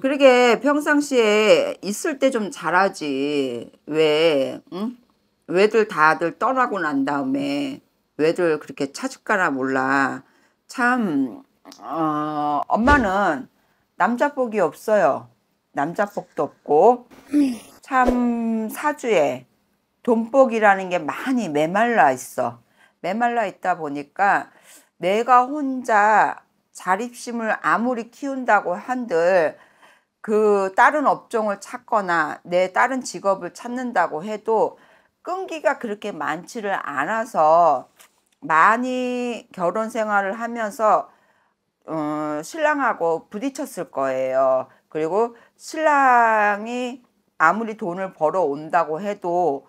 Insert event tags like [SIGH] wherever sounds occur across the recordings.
그러게 평상시에 있을 때 좀 잘하지. 왜? 응? 왜들 다들 떠나고 난 다음에 왜들 그렇게 찾을까나 몰라. 참 어, 엄마는 남자 복이 없어요. 남자 복도 없고 참 사주에 돈복이라는 게 많이 메말라 있어. 메말라 있다 보니까 내가 혼자 자립심을 아무리 키운다고 한들 그 다른 업종을 찾거나 내 다른 직업을 찾는다고 해도 끈기가 그렇게 많지를 않아서 많이 결혼 생활을 하면서 어, 신랑하고 부딪혔을 거예요. 그리고 신랑이 아무리 돈을 벌어 온다고 해도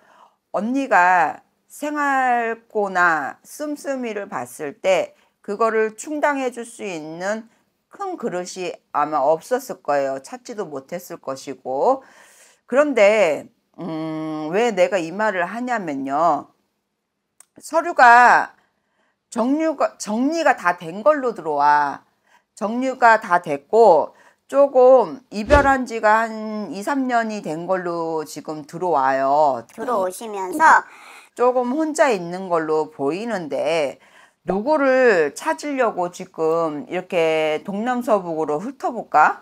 언니가 생활고나 씀씀이를 봤을 때 그거를 충당해 줄 수 있는 큰 그릇이 아마 없었을 거예요. 찾지도 못했을 것이고. 그런데 음, 왜 내가 이 말을 하냐면요. 서류가 정류가, 정리가 다 된 걸로 들어와. 정류가 다 됐고 조금 이별한 지가 한 2, 3년이 된 걸로 지금 들어와요. 들어오시면서 조금 혼자 있는 걸로 보이는데 요거를 찾으려고 지금 이렇게 동남서북으로 훑어볼까?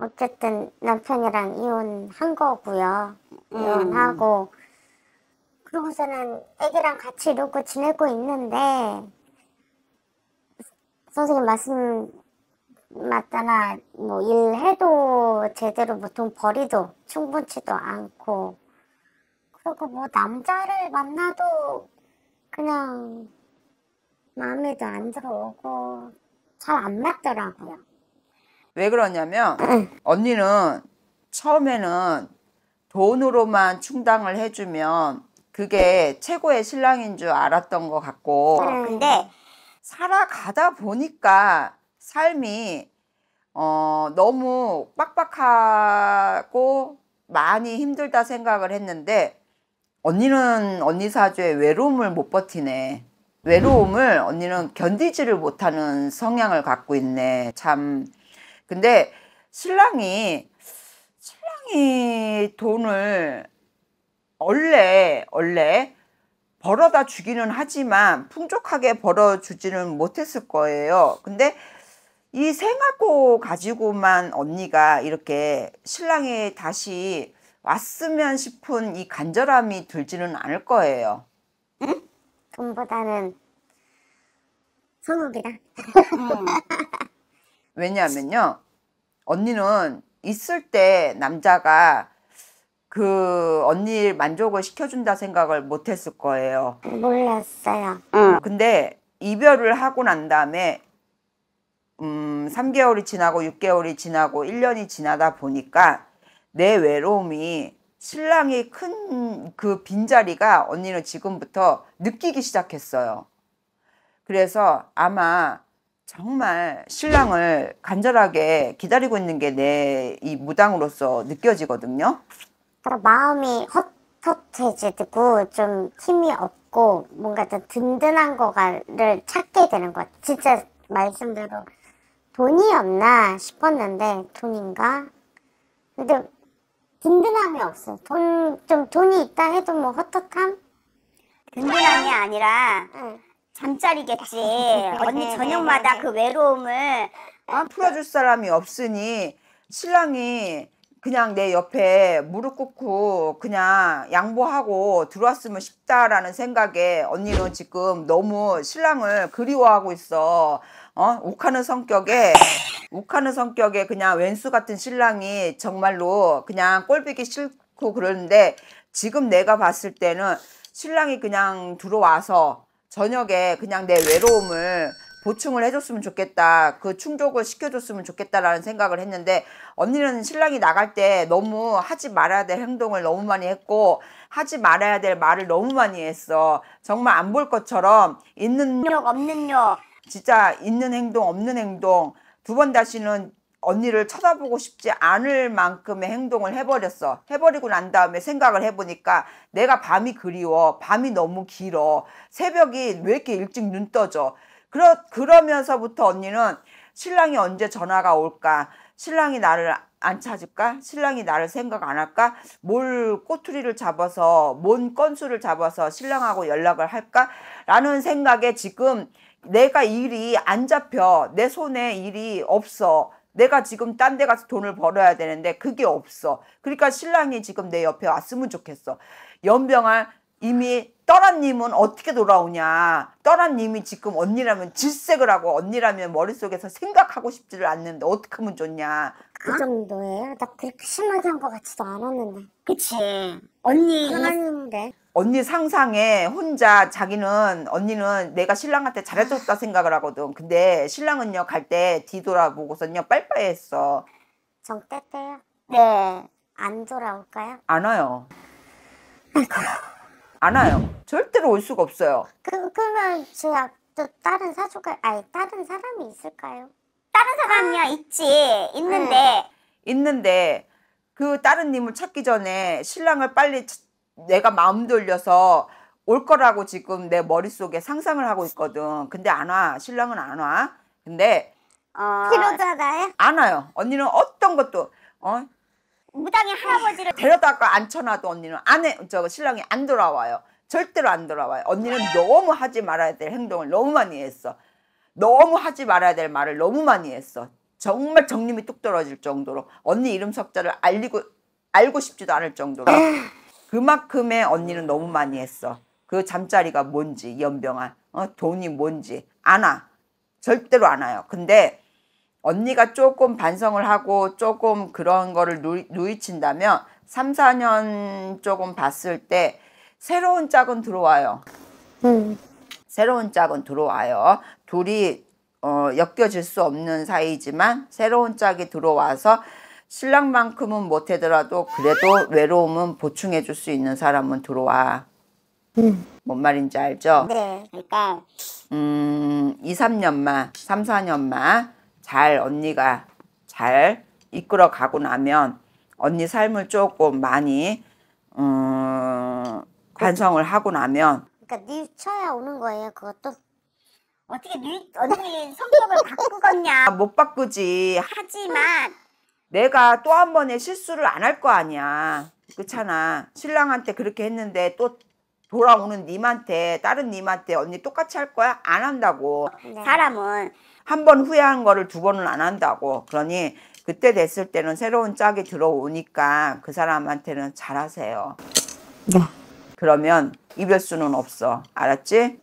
어쨌든 남편이랑 이혼한 거고요. 음. 이혼하고 그러고서는 애기랑 같이 놓고 지내고 있는데 선생님 말씀 맞다나 뭐 일해도 제대로 보통 벌이도 충분치도 않고 그리고 뭐 남자를 만나도 그냥 마음에도 안 들어오고 잘 안 맞더라고요. 왜 그러냐면 언니는 처음에는 돈으로만 충당을 해주면 그게 최고의 신랑인 줄 알았던 것 같고 근데 살아가다 보니까 삶이 어, 너무 빡빡하고 많이 힘들다 생각을 했는데 언니는 언니 사주에 외로움을 못 버티네. 외로움을 언니는 견디지를 못하는 성향을 갖고 있네. 참. 근데 신랑이, 신랑이 돈을 원래, 원래 벌어다 주기는 하지만 풍족하게 벌어주지는 못했을 거예요. 근데 이 생활고 가지고만 언니가 이렇게 신랑이 다시 왔으면 싶은 이 간절함이 들지는 않을 거예요. 응? 돈보다는 성욕이다. 음. [LAUGHS] 왜냐하면요. 언니는 있을 때 남자가 그 언니를 만족을 시켜준다 생각을 못했을 거예요. 몰랐어요. 응. 근데 이별을 하고 난 다음에 음, 3개월이 지나고 6개월이 지나고 1년이 지나다 보니까 내 외로움이 신랑이큰 그 빈자리가 언니는 지금부터 느끼기 시작했어요. 그래서 아마 정말 신랑을 간절하게 기다리고 있는 게 내 이 무당으로서 느껴지거든요. 그럼 마음이 헛헛해지고 좀 힘이 없고 뭔가 좀 든든한 거를 찾게 되는 것 같아요. 진짜 말씀대로 돈이 없나 싶었는데 돈인가? 근데 든든함이 없어. 돈, 좀 돈이 있다 해도 뭐 헛헛함? 든든함이 아니라 응. 잠자리겠지. [LAUGHS] 언니 네, 저녁마다 네, 네. 그 외로움을 어? 풀어줄 사람이 없으니 신랑이 그냥 내 옆에 무릎 꿇고 그냥 양보하고 들어왔으면 싶다라는 생각에 언니는 지금 너무 신랑을 그리워하고 있어. 어? 욱하는 성격에 욱하는 성격에 그냥 왼수 같은 신랑이 정말로 그냥 꼴보기 싫고 그러는데 지금 내가 봤을 때는 신랑이 그냥 들어와서 저녁에 그냥 내 외로움을 보충을 해줬으면 좋겠다 그 충족을 시켜줬으면 좋겠다라는 생각을 했는데 언니는 신랑이 나갈 때 너무 하지 말아야 될 행동을 너무 많이 했고 하지 말아야 될 말을 너무 많이 했어 정말 안 볼 것처럼 있는 욕 없는 욕 진짜 있는 행동 없는 행동 두번 다시는 언니를 쳐다보고 싶지 않을 만큼의 행동을 해버렸어. 해버리고 난 다음에 생각을 해보니까 내가 밤이 그리워. 밤이 너무 길어. 새벽이 왜 이렇게 일찍 눈 떠져. 그러, 그러면서부터 언니는 신랑이 언제 전화가 올까? 신랑이 나를 안 찾을까? 신랑이 나를 생각 안 할까? 뭘 꼬투리를 잡아서, 뭔 건수를 잡아서 신랑하고 연락을 할까? 라는 생각에 지금 내가 일이 안 잡혀 내 손에 일이 없어 내가 지금 딴 데 가서 돈을 벌어야 되는데 그게 없어 그러니까 신랑이 지금 내 옆에 왔으면 좋겠어 연병할 이미 떠란님은 어떻게 돌아오냐 떠란님이 지금 언니라면 질색을 하고 언니라면 머릿속에서 생각하고 싶지를 않는데 어떻게 하면 좋냐 그 정도예요? 나 그렇게 심하게 한 것 같지도 않았는데 그치 언니 편한데 언니 상상에 혼자 자기는 언니는 내가 신랑한테 잘해줬다 생각을 하거든. 근데 신랑은요 갈 때 뒤돌아보고선요 빨빠했어. 정 뗐대요? 네. 안 돌아올까요? 안 와요. 안 와요. 절대로 올 수가 없어요. 그, 그러면 제가 또 다른 사주가 아니 다른 사람이 있을까요? 다른 사람이야 아. 있지 있는데 네. 있는데 그 다른 님을 찾기 전에 신랑을 빨리 찾- 내가 마음 돌려서 올 거라고 지금 내 머릿속에 상상을 하고 있거든. 근데 안 와. 신랑은 안 와. 근데 어, 피로자다요? 안 와요. 언니는 어떤 것도 어? 무당의 할아버지를 데려다가 앉혀놔도 언니는 안에저 신랑이 안 돌아와요. 절대로 안 돌아와요. 언니는 너무 하지 말아야 될 행동을 너무 많이 했어. 너무 하지 말아야 될 말을 너무 많이 했어. 정말 정림이 뚝 떨어질 정도로 언니 이름 석자를 알리고 알고 싶지도 않을 정도로 아. 그만큼의 언니는 너무 많이 했어. 그 잠자리가 뭔지 연병아 어, 돈이 뭔지 안 와. 절대로 안 와요. 근데 언니가 조금 반성을 하고 조금 그런 거를 누이친다면 3, 4년 조금 봤을 때 새로운 짝은 들어와요. 음. 새로운 짝은 들어와요. 둘이 어, 엮여질 수 없는 사이지만 새로운 짝이 들어와서 신랑만큼은 못해더라도 그래도 외로움은 보충해 줄 수 있는 사람은 들어와. 음. 뭔 말인지 알죠? 네. 그러니까 음, 2, 3년만, 3, 4년만 잘 언니가 잘 이끌어 가고 나면 언니 삶을 조금 많이 음, 반성을 하고 나면 그러니까 밀쳐야 오는 거예요, 그것도. 어떻게 밀, 언니 성격을 바꾸겠냐? 못 바꾸지. 하지만 내가 또 한 번의 실수를 안 할 거 아니야. 그렇잖아. 신랑한테 그렇게 했는데 또 돌아오는 님한테 다른 님한테 언니 똑같이 할 거야? 안 한다고. 네. 사람은 한 번 후회한 거를 두 번은 안 한다고. 그러니 그때 됐을 때는 새로운 짝이 들어오니까 그 사람한테는 잘하세요. 네. 그러면 이별수는 없어. 알았지?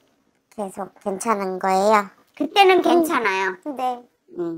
계속 괜찮은 거예요. 그때는 괜찮아요. 음. 네. 음.